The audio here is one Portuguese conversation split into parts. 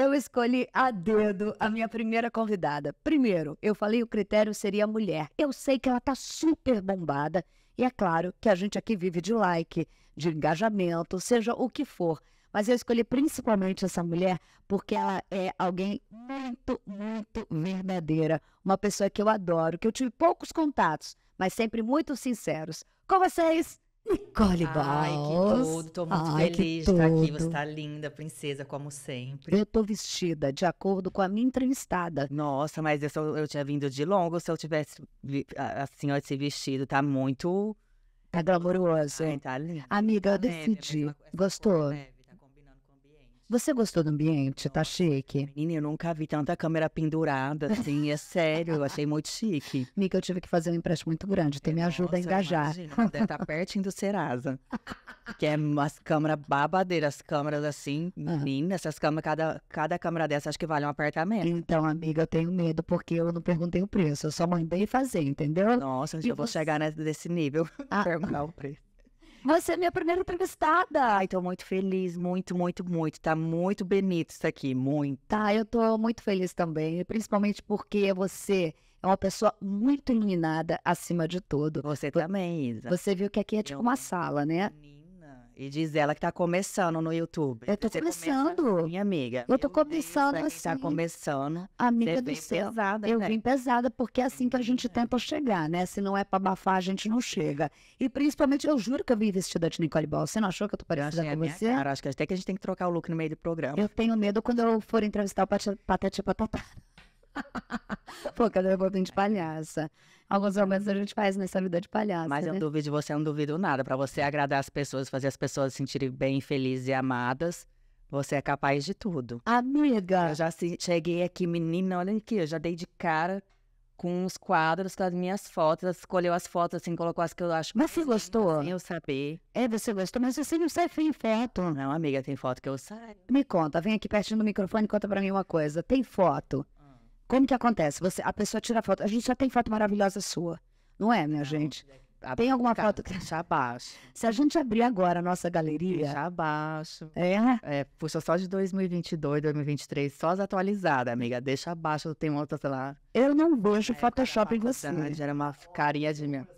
Eu escolhi a dedo a minha primeira convidada. Primeiro, eu falei o critério seria mulher. Eu sei que ela tá super bombada e é claro que a gente aqui vive de like, de engajamento, seja o que for. Mas eu escolhi principalmente essa mulher porque ela é alguém muito, muito verdadeira. Uma pessoa que eu adoro, que eu tive poucos contatos, mas sempre muito sinceros. Com vocês, Nicole Balls. Ai, que tudo. Tô muito Ai, feliz de estar tá aqui. Você tá linda, princesa, como sempre. Eu tô vestida de acordo com a minha entrevistada. Nossa, mas eu, sou, eu tinha vindo de longo. Se eu tivesse, assim, ó, esse vestido tá muito... Tá glamouroso, hein? Ai, ah, então tá lindo. Amiga, eu é, decidi. Gostou? É. Você gostou do ambiente? Tá chique. Menina, eu nunca vi tanta câmera pendurada, assim. É sério, eu achei muito chique. Mica, eu tive que fazer um empréstimo muito grande. Tem me ajuda a engajar. Imagina, estar tá pertinho do Serasa. que é umas câmeras babadeiras, as câmeras assim, uhum. menina, essas câmeras, cada, cada câmera dessa acho que vale um apartamento. Então, amiga, eu tenho medo, porque eu não perguntei o preço, eu só mandei fazer, entendeu? Nossa, e eu você... vou chegar nesse nível, ah. perguntar o preço. Você é minha primeira entrevistada. Ai, tô muito feliz, muito, muito, muito. Tá muito bonito isso aqui, muito. Tá, eu tô muito feliz também, principalmente porque você é uma pessoa muito iluminada acima de tudo. Você também, Isa. Você viu que aqui é tipo uma sala, né? E diz ela que tá começando no YouTube. Eu tô você começando. Começa, minha amiga. Eu tô é começando Deus, tá assim. Tá começando. Amiga do céu. Pesada, eu né? vim pesada, porque é assim que a gente tenta chegar, né? Se não é pra abafar, a gente não chega. E principalmente, eu juro que eu vim vestida de Nicole Ball. Você não achou que eu tô parecida é com você? Cara, acho que até que a gente tem que trocar o look no meio do programa. Eu tenho medo quando eu for entrevistar o Patati Patatá. Pô, cadê o de palhaça? Alguns momentos a gente faz nessa vida de palhaça. Mas né? eu duvido de você, eu não duvido nada. Para você agradar as pessoas, fazer as pessoas se sentirem bem, felizes e amadas, você é capaz de tudo. Amiga! Eu já cheguei aqui, menina, olha aqui, eu já dei de cara com os quadros com as minhas fotos, escolheu as fotos assim, colocou as que eu acho. Mas você gostou? Sem eu saber. É, você gostou, mas você não sai sem foto. Não, amiga, tem foto que eu saio. Me conta, vem aqui pertinho do microfone e conta pra mim uma coisa. Tem foto como que acontece? Você, a pessoa tira a foto. A gente só tem foto maravilhosa sua. Não é, minha não, gente? É, tem alguma cara, foto que. abaixo. Se a gente abrir agora a nossa galeria. Deixa abaixo. É? É, puxa, só de 2022, 2023, só as atualizadas, amiga. Deixa abaixo, tem outra, sei lá. Eu não vejo é, Photoshop em você. Era uma carinha de minha.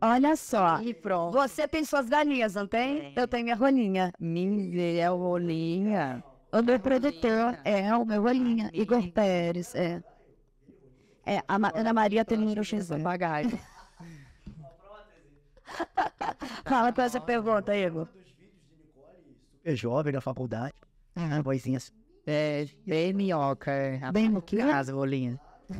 Olha só. E pronto. Você tem suas galinhas, não tem? É. Eu tenho minha rolinha. Minha rolinha. O meu produtor é o meu olhinho, Igor Pérez. É, é a Ma Ana Maria Tenuro Xizan. Bagagem. Fala com essa pergunta, Igor. É jovem na faculdade. É. Ah, Boizinha. Assim. É, bem minhoca. Bem minhoca? As bolinhas.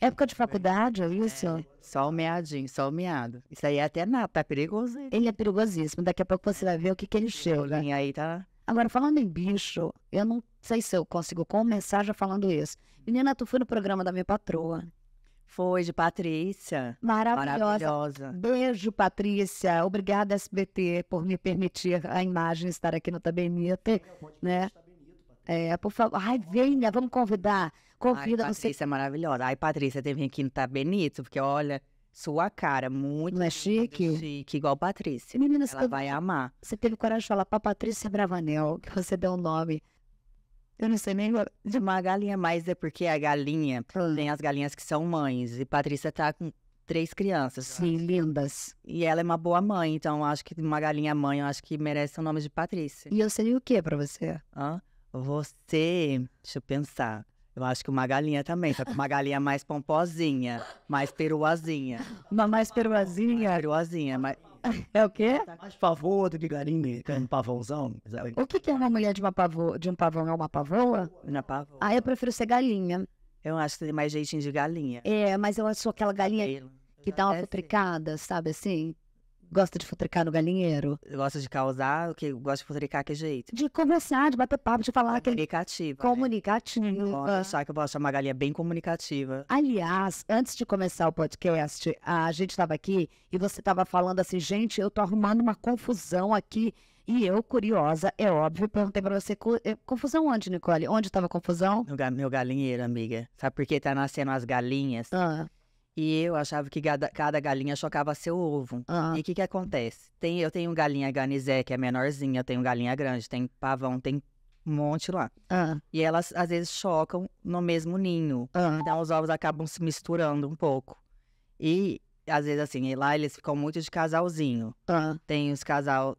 Época de faculdade, viu é senhor? É, só o meadinho, só o meado. Isso aí é até nada, tá perigoso. Ele é perigosíssimo. Daqui a pouco você vai ver o que, que ele cheira. Né? aí tá Agora, falando em bicho, eu não sei se eu consigo começar já falando isso. Menina, tu foi no programa da minha patroa. Foi, de Patrícia. Maravilhosa. Maravilhosa. Beijo, Patrícia. Obrigada, SBT, por me permitir a imagem estar aqui no Tabenito. Tá né? É, por favor. Ai, venha, vamos convidar. Convida Ai, Patrícia você. é maravilhosa. Ai, Patrícia, teve que vir aqui no Tabenito, tá porque olha, sua cara, muito. Não é chique? Chique, igual Patrícia. Menina, Ela vai amar. Você teve coragem de falar pra Patrícia Bravanel, que você deu o um nome. Eu não sei nem de uma galinha, mas é porque a galinha hum. tem as galinhas que são mães. E Patrícia tá com três crianças. Sim, lindas. E ela é uma boa mãe, então acho que uma galinha mãe, eu acho que merece o nome de Patrícia. E eu seria o que para você? Hã? Você, deixa eu pensar. Eu acho que uma galinha também, só que uma galinha mais pomposinha, mais peruazinha. Uma mais peruazinha? Mais peruazinha, mas... É o quê? Mais pavô do que galinha, que é um pavãozão. O que, que é uma mulher de, uma pavô, de um pavão? É uma pavoa? Uma pavoa. Ah, eu prefiro ser galinha. Eu acho que tem mais jeitinho de galinha. É, mas eu sou aquela galinha que dá uma complicada, é assim. sabe assim? Gosta de futricar no galinheiro? Gosta de causar, o que gosta de futricar que jeito? De conversar, de bater papo, de falar que comunicativa. Comunicativa. Né? Pode achar uhum. que eu vou achar uma galinha bem comunicativa. Aliás, antes de começar o podcast, a gente estava aqui e você estava falando assim, gente, eu tô arrumando uma confusão aqui. E eu, curiosa, é óbvio, perguntei pra você, eh, confusão onde, Nicole? Onde tava a confusão? No ga meu galinheiro, amiga. Sabe por que tá nascendo as galinhas? Ah. E eu achava que cada, cada galinha chocava seu ovo. Uhum. E o que que acontece? Tem, eu tenho galinha ganizé, que é menorzinha, eu tenho galinha grande, tem pavão, tem um monte lá. Uhum. E elas, às vezes, chocam no mesmo ninho. Uhum. Então, os ovos acabam se misturando um pouco. E, às vezes, assim, lá eles ficam muito de casalzinho. Tem os casal...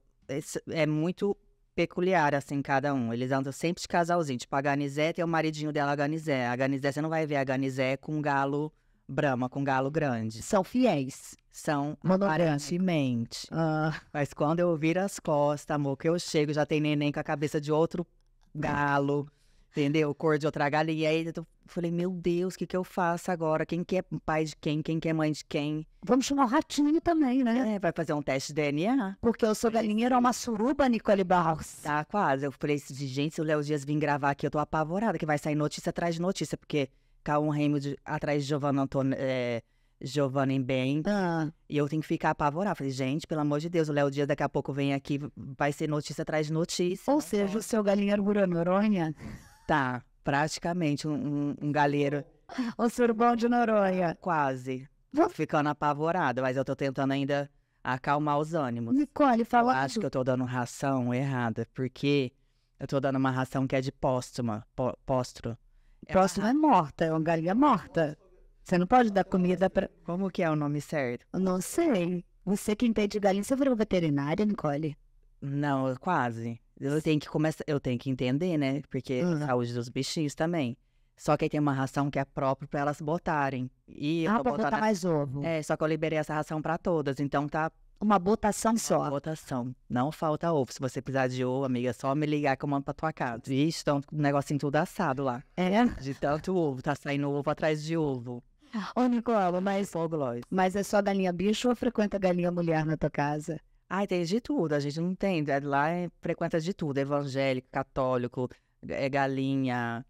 É muito peculiar, assim, cada um. Eles andam sempre de casalzinho. Tipo, a ganizé tem o maridinho dela, a ganizé. A ganizé, você não vai ver a ganizé com um galo Brahma com galo grande. São fiéis, são aparentemente. Ah. Mas quando eu viro as costas, amor, que eu chego, já tem neném com a cabeça de outro galo, entendeu? Cor de outra galinha. E aí eu falei, meu Deus, o que, que eu faço agora? Quem que é pai de quem? Quem que é mãe de quem? Vamos chamar o ratinho também, né? É, vai fazer um teste de DNA. Porque eu sou era uma suruba, Nicole Barros. Tá, quase. Eu falei, gente, se o Léo Dias vir gravar aqui, eu tô apavorada, que vai sair notícia atrás de notícia, porque Calum Raymond atrás de Giovanna É, Giovanna bem. Ah. E eu tenho que ficar apavorada. Falei, gente, pelo amor de Deus, o Léo Dias daqui a pouco vem aqui, vai ser notícia atrás de notícia. Ou seja, o seu galinheiro virou Noronha? Tá, praticamente um, um, um galinheiro. O surbão de Noronha. Quase. Tô ficando apavorada, mas eu tô tentando ainda acalmar os ânimos. Nicole, fala. acho que eu tô dando ração errada, porque eu tô dando uma ração que é de póstuma, pó, póstro. O próximo é morta, é uma galinha morta. Você não pode dar comida para. Como que é o nome certo? Eu não sei. Você que entende galinha, você virou veterinária, Nicole? Não, quase. Eu tenho que começar, eu tenho que entender, né? Porque uhum. a saúde dos bichinhos também. Só que aí tem uma ração que é própria para elas botarem. E ah, pra botar na... mais ovo. É, só que eu liberei essa ração para todas, então tá uma botação só. Uma botação. Não falta ovo. Se você precisar de ovo, amiga, é só me ligar que eu mando pra tua casa. Vixe, então um negocinho tudo assado lá. É? De tanto ovo. Tá saindo ovo atrás de ovo. Ô, Nicola, mas. Pô, mas é só galinha bicho ou frequenta galinha mulher na tua casa? Ai, tem de tudo. A gente não tem. É, lá é, frequenta de tudo. Evangélico, católico, é galinha.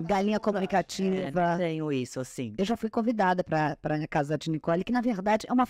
Galinha comunicativa. É, tenho isso, assim. Eu já fui convidada para a casa de Nicole, que na verdade é uma